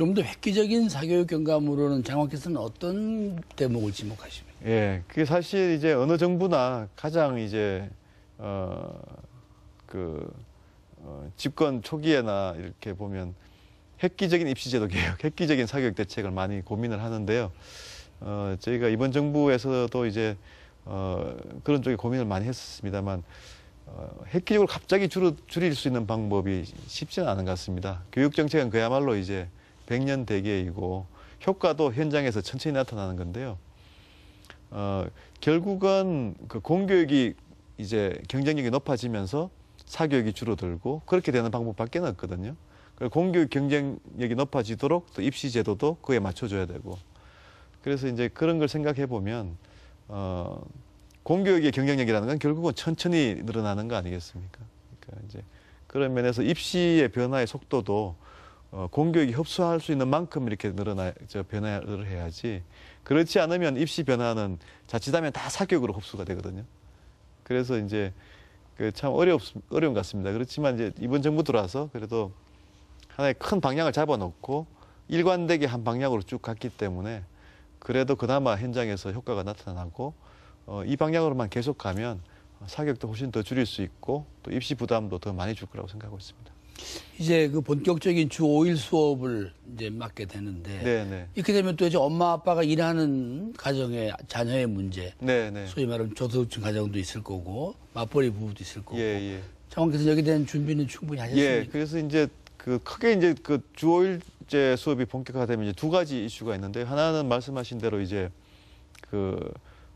좀 더 획기적인 사교육 경감으로는 장학께서는 어떤 대목을 지목하십니까? 예, 그게 사실 이제 어느 정부나 가장 이제 어그 어, 집권 초기에나 이렇게 보면 획기적인 입시제도 개혁, 획기적인 사교육 대책을 많이 고민을 하는데요. 어, 저희가 이번 정부에서도 이제 어, 그런 쪽에 고민을 많이 했었습니다만 어, 획기적으로 갑자기 줄 줄일 수 있는 방법이 쉽지는 않은 것 같습니다. 교육 정책은 그야말로 이제 백년 대계이고 효과도 현장에서 천천히 나타나는 건데요. 어, 결국은 그 공교육이 이제 경쟁력이 높아지면서 사교육이 줄어들고 그렇게 되는 방법밖에 없거든요. 공교육 경쟁력이 높아지도록 또 입시 제도도 그에 맞춰줘야 되고 그래서 이제 그런 걸 생각해 보면 어, 공교육의 경쟁력이라는 건 결국은 천천히 늘어나는 거 아니겠습니까? 그러니까 이제 그런 면에서 입시의 변화의 속도도 어, 공교육이 흡수할 수 있는 만큼 이렇게 늘어나 저 변화를 해야지 그렇지 않으면 입시 변화는 자칫하면 다사격으로 흡수가 되거든요. 그래서 이제 그 참 어렵 어려운 것 같습니다. 그렇지만 이제 이번 정부 들어와서 그래도 하나의 큰 방향을 잡아놓고 일관되게 한 방향으로 쭉 갔기 때문에 그래도 그나마 현장에서 효과가 나타나고 어, 이 방향으로만 계속 가면 사격도 훨씬 더 줄일 수 있고 또 입시 부담도 더 많이 줄 거라고 생각하고 있습니다. 이제 그 본격적인 주 5일 수업을 이제 맡게 되는데 네네. 네. 이렇게 되면 또 이제 엄마 아빠가 일하는 가정의 자녀의 문제 네네. 네. 소위 말하면 저소득층 가정도 있을 거고 맞벌이 부부도 있을 거고 예, 예. 장원께서 여기에 대한 준비는 충분히 예, 하셨습니까? 예, 그래서 이제 그 크게 이제 그 주 5일제 수업이 본격화되면 이제 두 가지 이슈가 있는데 하나는 말씀하신 대로 이제 그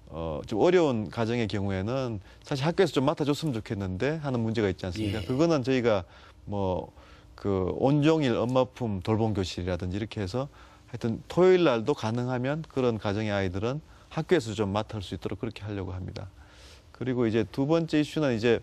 어, 좀 어려운 가정의 경우에는 사실 학교에서 좀 맡아줬으면 좋겠는데 하는 문제가 있지 않습니까? 예. 그거는 저희가 뭐그 온종일 엄마품 돌봄 교실이라든지 이렇게 해서 하여튼 토요일 날도 가능하면 그런 가정의 아이들은 학교에서 좀 맡을 수 있도록 그렇게 하려고 합니다. 그리고 이제 두 번째 이슈는 이제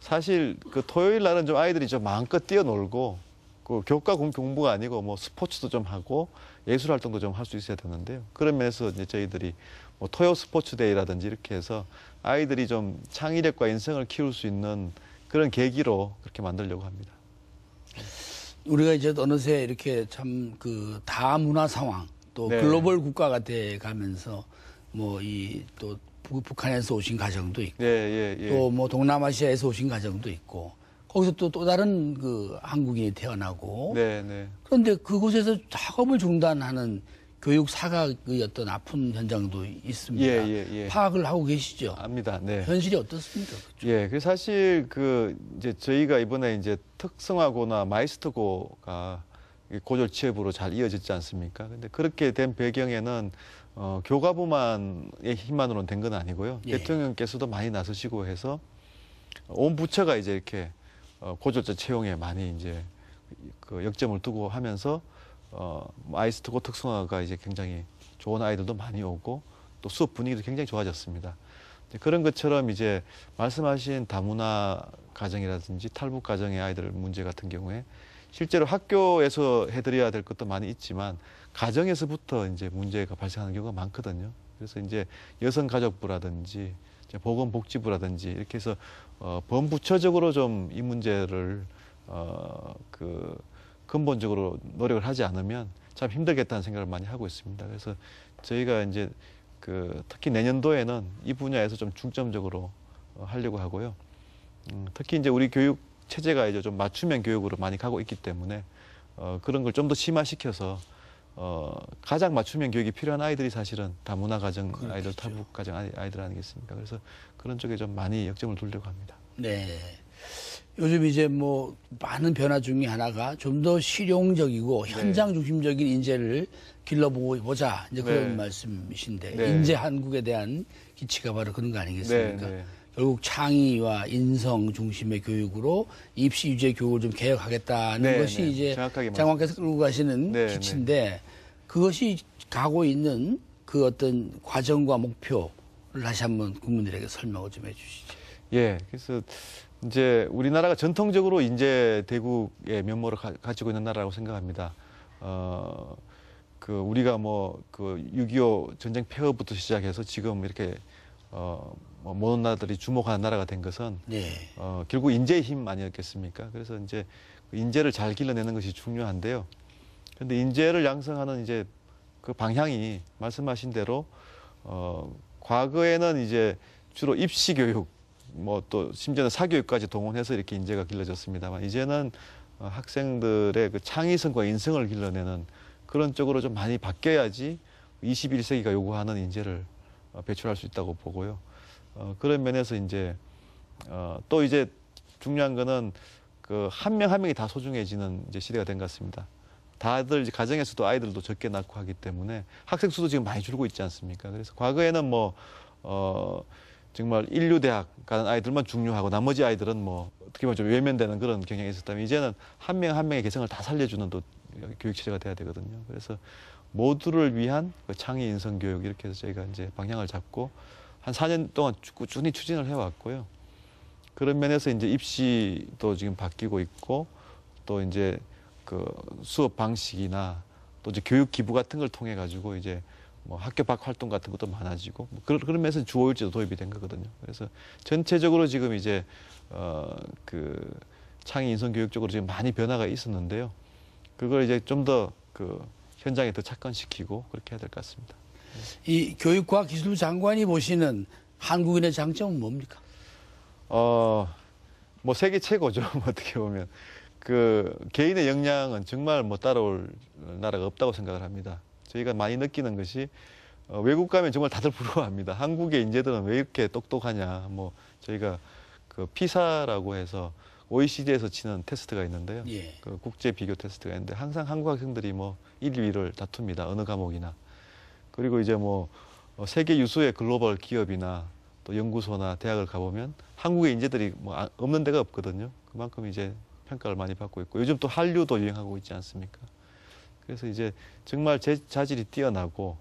사실 그 토요일 날은 좀 아이들이 좀 마음껏 뛰어놀고 그 교과 공부가 아니고 뭐 스포츠도 좀 하고 예술 활동도 좀 할 수 있어야 되는데요. 그런 면에서 이제 저희들이 뭐 토요 스포츠 데이라든지 이렇게 해서 아이들이 좀 창의력과 인성을 키울 수 있는 그런 계기로 그렇게 만들려고 합니다. 우리가 이제 어느새 이렇게 참 그 다문화 상황 또 네. 글로벌 국가가 돼 가면서 뭐 이 또 북한에서 오신 가정도 있고 예, 예, 예. 또뭐 동남아시아에서 오신 가정도 있고 거기서 또 또 다른 그 한국인이 태어나고 네, 네. 그런데 그곳에서 작업을 중단하는 교육 사각의 어떤 아픈 현장도 있습니다. 예, 예, 예. 파악을 하고 계시죠. 압니다. 네. 현실이 어떻습니까? 그렇 예, 그 사실 그 이제 저희가 이번에 이제 특성화고나 마이스터고가 고졸 취업으로 잘 이어졌지 않습니까? 근데 그렇게 된 배경에는 어, 교과부만의 힘만으로는 된 건 아니고요. 예. 대통령께서도 많이 나서시고 해서 온 부처가 이제 이렇게 어, 고졸자 채용에 많이 이제 그 역점을 두고 하면서 어, 뭐 아이스토고 특성화가 이제 굉장히 좋은 아이들도 많이 오고 또 수업 분위기도 굉장히 좋아졌습니다. 그런 것처럼 이제 말씀하신 다문화 가정이라든지 탈북 가정의 아이들 문제 같은 경우에 실제로 학교에서 해드려야 될 것도 많이 있지만 가정에서부터 이제 문제가 발생하는 경우가 많거든요. 그래서 이제 여성가족부라든지 보건복지부라든지 이렇게 해서 어, 범부처적으로 좀 이 문제를 어, 그 근본적으로 노력을 하지 않으면 참 힘들겠다는 생각을 많이 하고 있습니다. 그래서 저희가 이제 그 특히 내년도에는 이 분야에서 좀 중점적으로 어, 하려고 하고요. 음, 특히 이제 우리 교육 체제가 이제 좀 맞춤형 교육으로 많이 가고 있기 때문에 어, 그런 걸 좀 더 심화시켜서 어, 가장 맞춤형 교육이 필요한 아이들이 사실은 다문화 가정 그렇겠죠. 아이들, 타국 가정 아이들 아니겠습니까? 그래서 그런 쪽에 좀 많이 역점을 두려고 합니다. 네. 요즘 이제 뭐 많은 변화 중에 하나가 좀 더 실용적이고 네. 현장 중심적인 인재를 길러보자 이제 그런 네. 말씀이신데 네. 인재 한국에 대한 기치가 바로 그런 거 아니겠습니까? 네, 네. 결국 창의와 인성 중심의 교육으로 입시 유제 교육을 좀 개혁하겠다는 네, 것이 이제 장관께서 끌고 가시는 기치인데 그것이 가고 있는 그 어떤 과정과 목표를 다시 한번 국민들에게 설명을 좀 해주시죠. 예, 그래서 이제 우리나라가 전통적으로 인제 대국의 면모를 가, 지고 있는 나라라고 생각합니다. 어, 그 우리가 뭐 그 6.25 전쟁 폐허부터 시작해서 지금 이렇게 어, 뭐 모든 나라들이 주목하는 나라가 된 것은 네. 어, 결국 인재의 힘 아니었겠습니까? 그래서 이제 그 인재를 잘 길러내는 것이 중요한데요. 그런데 인재를 양성하는 이제 그 방향이 말씀하신 대로 어, 과거에는 이제 주로 입시 교육 뭐또 심지어는 사교육까지 동원해서 이렇게 인재가 길러졌습니다만 이제는 어, 학생들의 그 창의성과 인성을 길러내는 그런 쪽으로 좀 많이 바뀌어야지 21세기가 요구하는 인재를 어, 배출할 수 있다고 보고요. 어, 그런 면에서 이제 어, 또 이제 중요한 거는 그 한 명한 한 명이 다 소중해지는 이제 시대가 된 것 같습니다. 다들 이제 가정에서도 아이들도 적게 낳고 하기 때문에 학생 수도 지금 많이 줄고 있지 않습니까? 그래서 과거에는 뭐 어, 정말 인류 대학 가는 아이들만 중요하고 나머지 아이들은 뭐 어떻게 보면 좀 외면되는 그런 경향이 있었다면 이제는 한 명 한 명의 개성을 다 살려주는 또 교육 체제가 돼야 되거든요. 그래서 모두를 위한 그 창의 인성 교육 이렇게 해서 저희가 이제 방향을 잡고 한 4년 동안 꾸준히 추진을 해왔고요. 그런 면에서 이제 입시도 지금 바뀌고 있고 또 이제 그 수업 방식이나 또 이제 교육 기부 같은 걸 통해 가지고 이제 뭐 학교 밖 활동 같은 것도 많아지고 뭐 그런 그러면서 주어일지도 도입이 된 거거든요. 그래서 전체적으로 지금 이제 어 그 창의 인성 교육 적으로 지금 많이 변화가 있었는데요. 그걸 이제 좀 더 그 현장에 더 착관시키고 그렇게 해야 될 것 같습니다. 이 교육과학기술부 장관이 보시는 한국인의 장점은 뭡니까? 어, 뭐 세계 최고죠. 뭐 어떻게 보면 그 개인의 역량은 정말 뭐 따라올 나라가 없다고 생각을 합니다. 저희가 많이 느끼는 것이 어, 외국 가면 정말 다들 부러워합니다. 한국의 인재들은 왜 이렇게 똑똑하냐. 뭐 저희가 그 피사라고 해서 OECD에서 치는 테스트가 있는데요. 예. 그 국제 비교 테스트가 있는데 항상 한국 학생들이 뭐 1, 2위를 다툽니다. 어느 과목이나. 그리고 이제 뭐 어, 세계 유수의 글로벌 기업이나 또 연구소나 대학을 가보면 한국의 인재들이 뭐 아, 없는 데가 없거든요. 그만큼 이제 평가를 많이 받고 있고 요즘 또 한류도 유행하고 있지 않습니까? 그래서 이제 정말 제 자질이 뛰어나고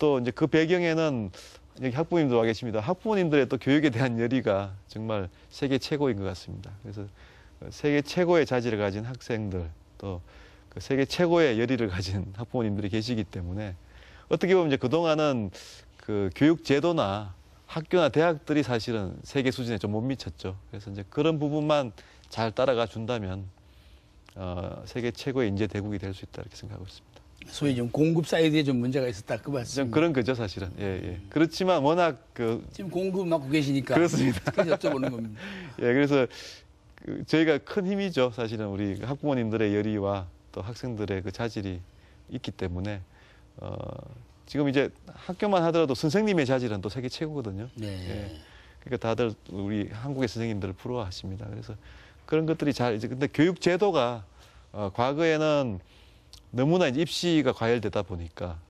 또 이제 그 배경에는 여기 학부모님도 와 계십니다. 학부모님들의 또 교육에 대한 열의가 정말 세계 최고인 것 같습니다. 그래서 세계 최고의 자질을 가진 학생들 또그 세계 최고의 열의를 가진 학부모님들이 계시기 때문에 어떻게 보면 이제 그동안은 그 교육 제도나 학교나 대학들이 사실은 세계 수준에 좀 못 미쳤죠. 그래서 이제 그런 부분만 잘 따라가 준다면 어, 세계 최고의 인재 대국이 될 수 있다 이렇게 생각하고 있습니다. 소위 좀 공급 사이드에 좀 문제가 있었다 그 말씀. 좀 그런 거죠 사실은. 예, 예. 그렇지만 워낙 그 지금 공급 맡고 계시니까 그렇습니다. 그래서 여쭤보는 겁니다. 예, 그래서 그 저희가 큰 힘이죠 사실은 우리 학부모님들의 열의와 또 학생들의 그 자질이 있기 때문에 어, 지금 이제 학교만 하더라도 선생님의 자질은 또 세계 최고거든요. 네. 예. 그러니까 다들 우리 한국의 선생님들을 부러워하십니다. 그래서 그런 것들이 잘 이제 근데 교육 제도가 어, 과거에는 너무나 이제 입시가 과열되다 보니까